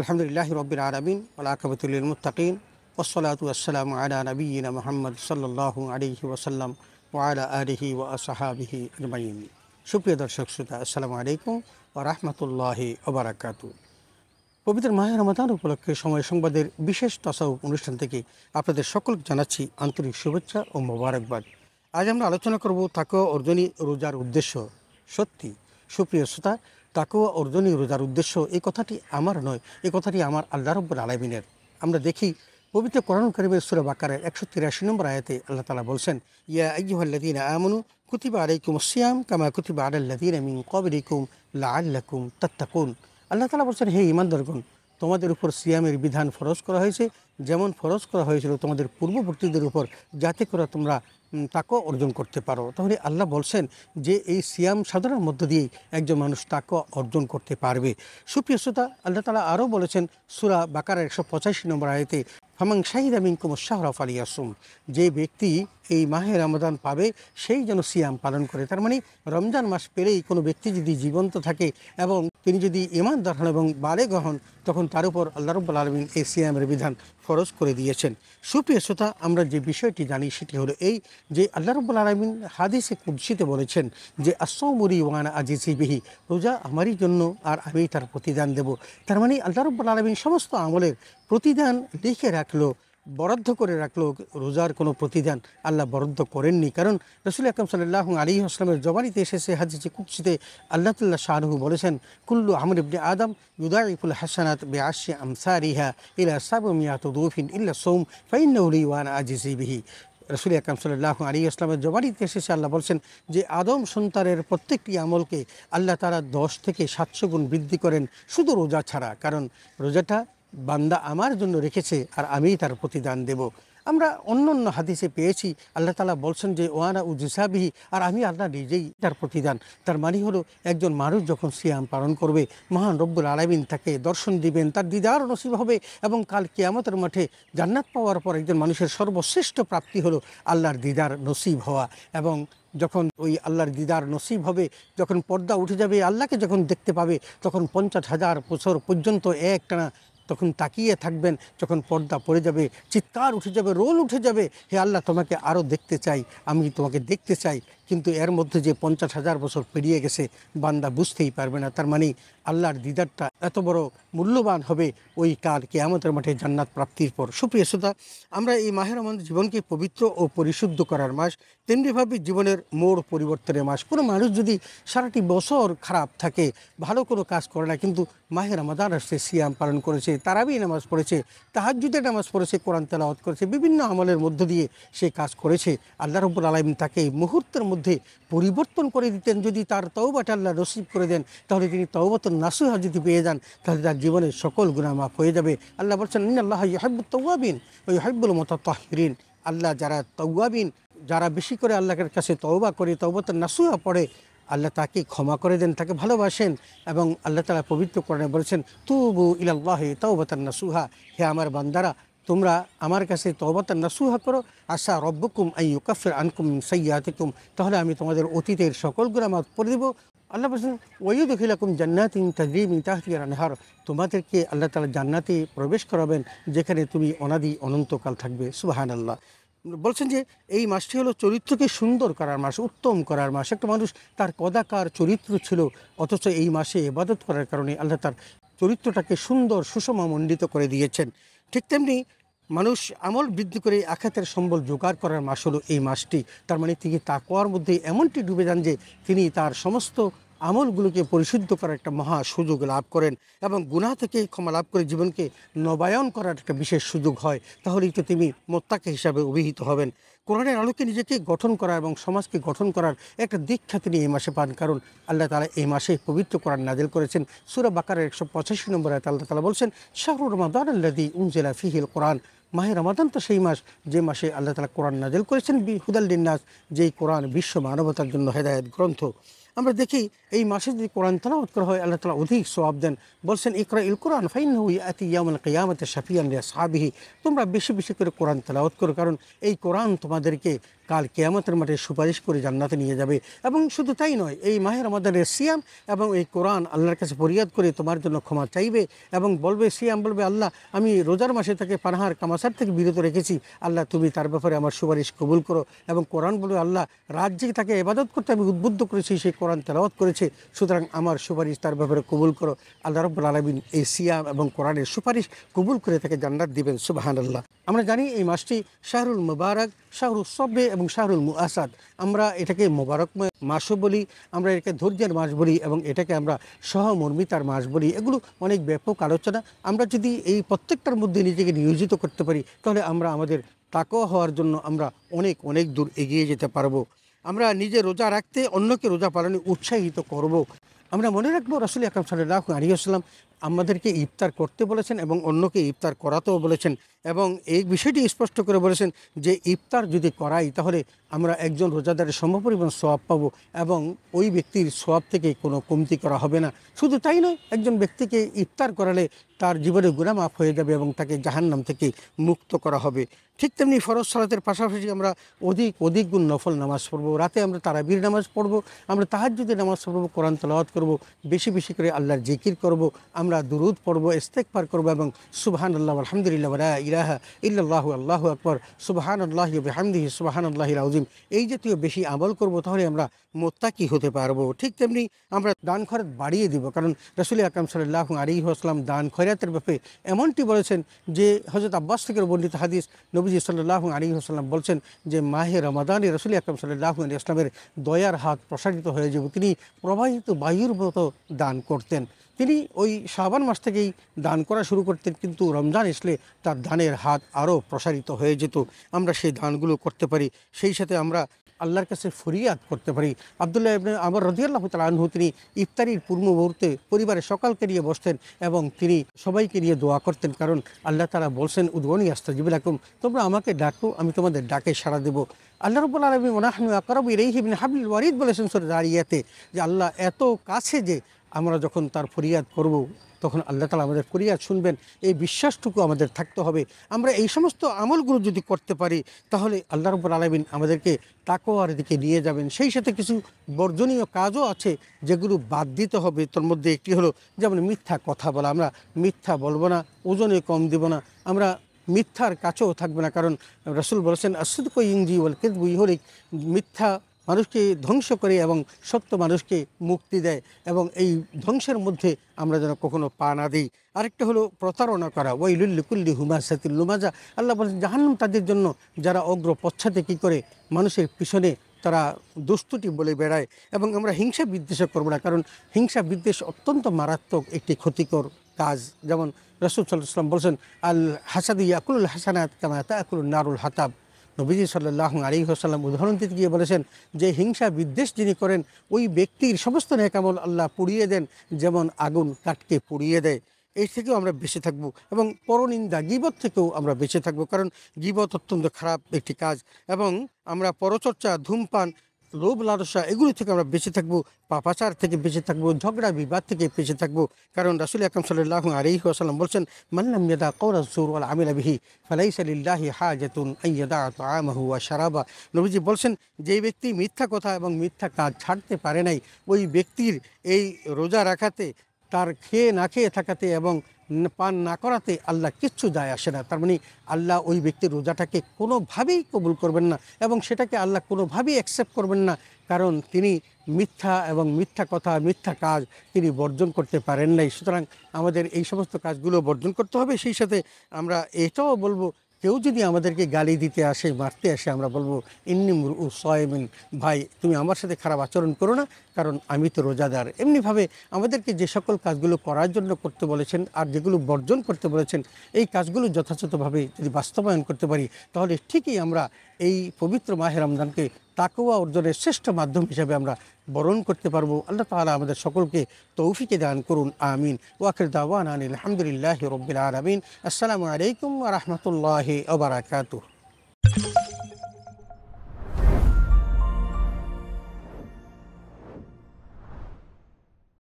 আলহামদুলিল্লাহ রবির আরবিন আলাকবতুল মুতাকিন ওসলাতাম আলা নবীন মোহাম্মদ সাল্লাহ আলিহি ওসাল্লাম আলা আলিহি ও সাহাবিহি আজমাইন সুপ্রিয় দর্শক শ্রোতা আসসালামু আলাইকুম ও রহমতুল্লাহ ওবরাকাত পবিত্র মাহের রমাদান উপলক্ষে সময় সংবাদের বিশেষ তসাউক অনুষ্ঠান থেকে আপনাদের সকলকে জানাচ্ছি আন্তরিক শুভেচ্ছা ও মোবারকবাদ আজ আমরা আলোচনা করব তাকে অর্জনী রোজার উদ্দেশ্য সত্যি সুপ্রিয় শ্রোতা তাকেও অর্জনীয় রোজার উদ্দেশ্য এই কথাটি আমার নয় এই কথাটি আমার আল্লাহ রব্বুল আলমিনের আমরা দেখি পবিত্র কোরআন করিমের সুরা বাকারের একশো তিরাশি নম্বর আয়াতে আল্লাহ তালা বলছেন ইয়া আইহল্লাদিন আমনু কুতিবা আলাইকুম সিয়াম কামা কুতিবা আলাল্লাদিন আমিন কবরিকুম লা আল্লাকুম তাত্তাকুন আল্লাহ তালা বলছেন হে ইমানদারগণ তোমাদের উপর সিয়ামের বিধান ফরজ করা হয়েছে যেমন ফরজ করা হয়েছিল তোমাদের পূর্ববর্তীদের উপর যাতে করে তোমরা তাকেও অর্জন করতে পারো তাহলে আল্লাহ বলছেন যে এই সিয়াম সাধনার মধ্য দিয়েই একজন মানুষ তাকে অর্জন করতে পারবে সুপ্রিয় শ্রোতা আল্লাহ তালা আরও বলেছেন সুরা বাকার একশো পঁচাশি নম্বর আয়তে হামাং শাহিদ আমিন কুমার শাহরফ আলী আসুম যে ব্যক্তি এই মাহে রমাদান পাবে সেই যেন সিয়াম পালন করে তার মানে রমজান মাস পেলেই কোনো ব্যক্তি যদি জীবন্ত থাকে এবং তিনি যদি ইমান হন এবং বারে গ্রহণ তখন তার উপর আল্লাহ রব্বুল আলমিন এই সিয়ামের বিধান ফরজ করে দিয়েছেন সুপ্রিয় শ্রোতা আমরা যে বিষয়টি জানি সেটি হলো এই যে আল্লাহ রব্বুল আলমিন হাদিসে কুদ্সিতে বলেছেন যে আসৌমরি ওয়ান আজিজি বিহি রোজা আমারই জন্য আর আমি তার প্রতিদান দেব তার মানে আল্লাহ রব্বুল আলমিন সমস্ত আমলের প্রতিদান লিখে রাখলো বরাদ্দ করে রাখলো রোজার কোনো প্রতিদান আল্লাহ বরাদ্দ করেননি কারণ রসুল আকরম সাল্লাহ আলী আসলামের জবানিতে এসেছে হাজিজি কুকসিতে আল্লাহ তুল্লাহ শাহরুহু বলেছেন কুল্লু আহমদ ইবনে আদম ইউদা ইফুল হাসানাত বে আমসা রিহা ইলা সাবু সাবমিয়াত দৌফিন ইল্লা সোম ফাইন্নউলি ওয়ান আজিজি বিহি রসুল আকরাম সাল্লাহ আলী ইসলামের জবানিতে এসেছে আল্লাহ বলছেন যে আদম সন্তানের প্রত্যেকটি আমলকে আল্লাহ তারা দশ থেকে সাতশো গুণ বৃদ্ধি করেন শুধু রোজা ছাড়া কারণ রোজাটা বান্দা আমার জন্য রেখেছে আর আমিই তার প্রতিদান দেব আমরা অন্য অন্য হাদিসে পেয়েছি আল্লাহ তালা বলছেন যে ওয়ানা উজুসাবিহি আর আমি আল্লাহ নিজেই তার প্রতিদান তার মানে হলো একজন মানুষ যখন সিয়াম পালন করবে মহান রব্বুল আলামিন তাকে দর্শন দিবেন তার দিদার নসিব হবে এবং কাল কেয়ামতের মাঠে জান্নাত পাওয়ার পর একজন মানুষের সর্বশ্রেষ্ঠ প্রাপ্তি হলো আল্লাহর দিদার নসিব হওয়া এবং যখন ওই আল্লাহর দিদার নসিব হবে যখন পর্দা উঠে যাবে আল্লাহকে যখন দেখতে পাবে তখন পঞ্চাশ হাজার বছর পর্যন্ত একটানা তখন তাকিয়ে থাকবেন যখন পর্দা পড়ে যাবে চিৎকার উঠে যাবে রোল উঠে যাবে হে আল্লাহ তোমাকে আরও দেখতে চাই আমি তোমাকে দেখতে চাই কিন্তু এর মধ্যে যে পঞ্চাশ হাজার বছর পেরিয়ে গেছে বান্দা বুঝতেই পারবে না তার মানে আল্লাহর দিদারটা এত বড় মূল্যবান হবে ওই কার আমাদের মাঠে জান্নাত প্রাপ্তির পর সুপ্রিয় শ্রোতা আমরা এই মাহের আমাদের জীবনকে পবিত্র ও পরিশুদ্ধ করার মাস তেমনিভাবে জীবনের মোড় পরিবর্তনের মাস কোনো মানুষ যদি সারাটি বছর খারাপ থাকে ভালো কোনো কাজ করে না কিন্তু মাহের আমাদান আসছে সিয়াম পালন করেছে তারাবি নামাজ পড়েছে তাহাজুদের নামাজ পড়েছে কোরআন তেলাওয়াত করেছে বিভিন্ন আমলের মধ্য দিয়ে সে কাজ করেছে আল্লাহ রব্বুল আলম তাকে মুহূর্তের মধ্যে পরিবর্তন করে দিতেন যদি তার তওবাটা আল্লাহ রসিব করে দেন তাহলে তিনি তওবত নাসুহা যদি পেয়ে যান তাহলে তার জীবনের সকল গুণা মাফ হয়ে যাবে আল্লাহ বলছেন আল্লাহ ইহাবুল তৌয়াবিন ও ইহাবুল মতাহিরিন আল্লাহ যারা তৌয়াবিন যারা বেশি করে আল্লাহের কাছে তওবা করে তৌবত নাসুহা পড়ে আল্লাহ তাকে ক্ষমা করে দেন তাকে ভালোবাসেন এবং আল্লাহ তালা পবিত্র করেন বলেছেন তুবু তাও তাওবাতান্না সুহা হে আমার বান্দারা তোমরা আমার কাছে তবাতার নাসুহা করো আশা রব্বকুম আই ইউকাফের আনকুম সৈয়াতিকুম তাহলে আমি তোমাদের অতীতের সকল গুণামাত করে দেবো আল্লাহ বলছেন ওয়ু দেখিলাকুম জান্নাতিন তাজিম ইতাহিয়ার আনহার তোমাদেরকে আল্লাহ তালা জান্নাতে প্রবেশ করাবেন যেখানে তুমি অনাদি অনন্তকাল থাকবে সুবাহান আল্লাহ বলছেন যে এই মাসটি হলো চরিত্রকে সুন্দর করার মাস উত্তম করার মাস একটা মানুষ তার কদাকার চরিত্র ছিল অথচ এই মাসে এবাদত করার কারণে আল্লাহ তার চরিত্রটাকে সুন্দর সুষমা মণ্ডিত করে দিয়েছেন ঠিক তেমনি মানুষ আমল বৃদ্ধি করে আখাতের সম্বল জোগাড় করার মাস হলো এই মাসটি তার মানে তিনি তাকোয়ার মধ্যে এমনটি ডুবে যান যে তিনি তার সমস্ত আমলগুলোকে পরিশুদ্ধ করার একটা মহা সুযোগ লাভ করেন এবং গুণা থেকে ক্ষমা লাভ করে জীবনকে নবায়ন করার একটা বিশেষ সুযোগ হয় তাহলেই তো তিনি মোত্তাকে হিসাবে অভিহিত হবেন কোরআনের আলোকে নিজেকে গঠন করা এবং সমাজকে গঠন করার একটা দীক্ষা তিনি এই মাসে পান কারণ আল্লাহ তালা এই মাসে পবিত্র কোরআন নাজেল করেছেন সুরা বাকারের একশো পঁচাশি নম্বর আয়তা আল্লাহ তালা বলছেন শাহরুর রমাদান আল্লাদি উমজেলা ফিহিল কোরআন মাহে রমাদান তো সেই মাস যে মাসে আল্লাহ তালা কোরআন নাজেল করেছেন বিহুদাল্লিন নাস যেই কোরআন বিশ্ব মানবতার জন্য হেদায়ত গ্রন্থ আমরা দেখি এই মাসে যদি কোরআন তালাওয়াত করা হয় আল্লাহ তালা অধিক সোয়াব দেন বলছেন ইকরা ইল কোরআন ফাইন হুই আতি ইয়ামুল কেয়ামতে সাফিয়ান সাহাবিহি তোমরা বেশি বেশি করে কোরআন তালাওয়াত করো কারণ এই কোরআন তোমাদেরকে কাল কেয়ামতের মাঠে সুপারিশ করে জান্নাতে নিয়ে যাবে এবং শুধু তাই নয় এই মাহের আমাদের সিয়াম এবং এই কোরআন আল্লাহর কাছে ফরিয়াদ করে তোমার জন্য ক্ষমা চাইবে এবং বলবে সিয়াম বলবে আল্লাহ আমি রোজার মাসে তাকে পানাহার কামাসার থেকে বিরত রেখেছি আল্লাহ তুমি তার ব্যাপারে আমার সুপারিশ কবুল করো এবং কোরআন বলবে আল্লাহ রাজ্যে তাকে এবাদত করতে আমি উদ্বুদ্ধ করেছি সেই কোরআন তেলাওয়াত করেছে সুতরাং আমার সুপারিশ তার ব্যাপারে কবুল করো আল্লাহ রব্বুল আলমিন এই সিয়াম এবং কোরআনের সুপারিশ কবুল করে তাকে জান্নাত দিবেন সুবাহান আল্লাহ আমরা জানি এই মাসটি শাহরুল মুবারক শাহরুল সব্বে এবং শাহরুল মুআসাদ আমরা এটাকে মোবারকময় মাসও বলি আমরা এটাকে ধৈর্যের মাস বলি এবং এটাকে আমরা সহমর্মিতার মাস বলি এগুলো অনেক ব্যাপক আলোচনা আমরা যদি এই প্রত্যেকটার মধ্যে নিজেকে নিয়োজিত করতে পারি তাহলে আমরা আমাদের তাকওয়া হওয়ার জন্য আমরা অনেক অনেক দূর এগিয়ে যেতে পারবো আমরা নিজে রোজা রাখতে অন্যকে রোজা পালনে উৎসাহিত করব। আমরা মনে রাখবো রসুল আকরম সাল্লাহ আসলাম আমাদেরকে ইফতার করতে বলেছেন এবং অন্যকে ইফতার করাতেও বলেছেন এবং এই বিষয়টি স্পষ্ট করে বলেছেন যে ইফতার যদি করাই তাহলে আমরা একজন রোজাদারের সমপরিমাণ সোয়াব পাব এবং ওই ব্যক্তির সোয়াব থেকে কোনো কমতি করা হবে না শুধু তাই নয় একজন ব্যক্তিকে ইফতার করালে তার জীবনে গুণা মাফ হয়ে যাবে এবং তাকে জাহান্নাম থেকে মুক্ত করা হবে ঠিক তেমনি ফরজ সালাতের পাশাপাশি আমরা অধিক অধিক গুণ নফল নামাজ পড়বো রাতে আমরা তারাবির নামাজ পড়বো আমরা তাহার যদি নামাজ পড়বো কোরআন তলাওয়াত করব বেশি বেশি করে আল্লাহর জিকির করব আমরা দুরুদ পড়ব পার করব এবং সুবাহান আল্লাহ আলহামদুলিল্লাহ ইরাহ ইল্লাহ আল্লাহ আকবর সুবাহান আল্লাহ হামদিহি সুবাহান আল্লাহ রাউজিম এই জাতীয় বেশি আমল করব তাহলে আমরা মোত্তাকি হতে পারবো ঠিক তেমনি আমরা দান খরচ বাড়িয়ে দিব কারণ রসুল আকরম সাল্লাহ আলী আসলাম দান খয়রাতের ব্যাপারে এমনটি বলেছেন যে হজরত আব্বাস থেকে বন্ডিত হাদিস নবীজি সাল্লাহ আলী আসলাম বলছেন যে মাহে রমাদানে রসুল আকরম সাল্লাহ আলী আসলামের দয়ার হাত প্রসারিত হয়ে যাব তিনি প্রবাহিত বায়ুর মতো দান করতেন তিনি ওই শাহবান মাস থেকেই দান করা শুরু করতেন কিন্তু রমজান এসলে তার দানের হাত আরও প্রসারিত হয়ে যেত আমরা সেই দানগুলো করতে পারি সেই সাথে আমরা আল্লাহর কাছে ফরিয়াদ করতে পারি আবদুল্লাহ ইবনে আমার রদিয়াল্লাহ আনহু তিনি ইফতারির পূর্ণ মুহূর্তে পরিবারের সকালকে নিয়ে বসতেন এবং তিনি সবাইকে নিয়ে দোয়া করতেন কারণ আল্লাহ তারা বলছেন উদ্গণী আস্তাজিবুল আকুম তোমরা আমাকে ডাকো আমি তোমাদের ডাকে সাড়া দেবো আল্লাহ রবুল আলমী ওনাহনু এই হিবিন হাবিল ওয়ারিদ বলেছেন সরে দাঁড়িয়াতে যে আল্লাহ এত কাছে যে আমরা যখন তার ফরিয়াদ করব তখন আল্লাহ তালা আমাদের ফরিয়াদ শুনবেন এই বিশ্বাসটুকু আমাদের থাকতে হবে আমরা এই সমস্ত আমলগুলো যদি করতে পারি তাহলে আল্লাহ রবুল আলমিন আমাদেরকে আর দিকে নিয়ে যাবেন সেই সাথে কিছু বর্জনীয় কাজও আছে যেগুলো বাদ দিতে হবে তোর মধ্যে একটি হলো যেমন মিথ্যা কথা বলা আমরা মিথ্যা বলবো না ওজনে কম দেব না আমরা মিথ্যার কাছেও থাকবে না কারণ রসুল বলেছেন আসুদ ইংজি ওয়াল কেদ ইহরিক মিথ্যা মানুষকে ধ্বংস করে এবং সত্য মানুষকে মুক্তি দেয় এবং এই ধ্বংসের মধ্যে আমরা যেন কখনো পা না দিই আরেকটা হলো প্রতারণা করা ওই ওয়াইলুল্লিকুল্লি হুমাসাতিল লুমাজা আল্লাহ বলেন জাহান্নাম তাদের জন্য যারা অগ্র পশ্চাতে কী করে মানুষের পিছনে তারা দুস্তুটি বলে বেড়ায় এবং আমরা হিংসা বিদ্বেষও করবো না কারণ হিংসা বিদ্বেষ অত্যন্ত মারাত্মক একটি ক্ষতিকর কাজ যেমন রসুল সাল্লাহ ইসলাম বলছেন আল হাসাদ ইয়াকুল হাসানাত কামা আকুল নারুল হাতাব নবীজি সাল্লাহ আলী হাসাল্লাম উদাহরণ দিতে গিয়ে বলেছেন যে হিংসা বিদ্বেষ যিনি করেন ওই ব্যক্তির সমস্ত নেকামল আল্লাহ পুড়িয়ে দেন যেমন আগুন কাটকে পুড়িয়ে দেয় এই থেকেও আমরা বেঁচে থাকবো এবং পরনিন্দা গিবত থেকেও আমরা বেঁচে থাকবো কারণ গিবত অত্যন্ত খারাপ একটি কাজ এবং আমরা পরচর্চা ধূমপান লোভ লালসা এগুলো থেকে আমরা বেঁচে থাকবো পাপাচার থেকে বেঁচে থাকবো ঝগড়া বিবাদ থেকে বেঁচে থাকবো কারণ রাসুল আকরম সাল্লাহ আলহি আসালাম বলছেন মাল্লাম ইয়াদা কৌরাজুর আল আমিল আবিহি ফালাইসালিল্লাহি হাজাতুন হা আমাহু শারাবা সারাবা নবীজি বলছেন যে ব্যক্তি মিথ্যা কথা এবং মিথ্যা কাজ ছাড়তে পারে নাই ওই ব্যক্তির এই রোজা রাখাতে তার খেয়ে না খেয়ে থাকাতে এবং পান না করাতে আল্লাহ কিচ্ছু যায় আসে না তার মানে আল্লাহ ওই ব্যক্তির রোজাটাকে কোনোভাবেই কবুল করবেন না এবং সেটাকে আল্লাহ কোনোভাবেই অ্যাকসেপ্ট করবেন না কারণ তিনি মিথ্যা এবং মিথ্যা কথা মিথ্যা কাজ তিনি বর্জন করতে পারেন নাই সুতরাং আমাদের এই সমস্ত কাজগুলো বর্জন করতে হবে সেই সাথে আমরা এটাও বলবো কেউ যদি আমাদেরকে গালি দিতে আসে মারতে আসে আমরা বলবো ইন্নিমুর উ সয়েমিন ভাই তুমি আমার সাথে খারাপ আচরণ করো না কারণ আমি তো রোজাদার এমনিভাবে আমাদেরকে যে সকল কাজগুলো করার জন্য করতে বলেছেন আর যেগুলো বর্জন করতে বলেছেন এই কাজগুলো যথাযথভাবে যদি বাস্তবায়ন করতে পারি তাহলে ঠিকই আমরা এই পবিত্র মাহের রমজানকে তাকুয়া অর্জনের শ্রেষ্ঠ মাধ্যম হিসাবে আমরা বরণ করতে পারবো আল্লাহ তালা আমাদের সকলকে তৌফিকে দান করুন আমিন ওয়াকির দাওয়ান আনিল আলহামদুলিল্লাহ রবিল আলমিন আসসালামু আলাইকুম রহমতুল্লাহ আবরাকাত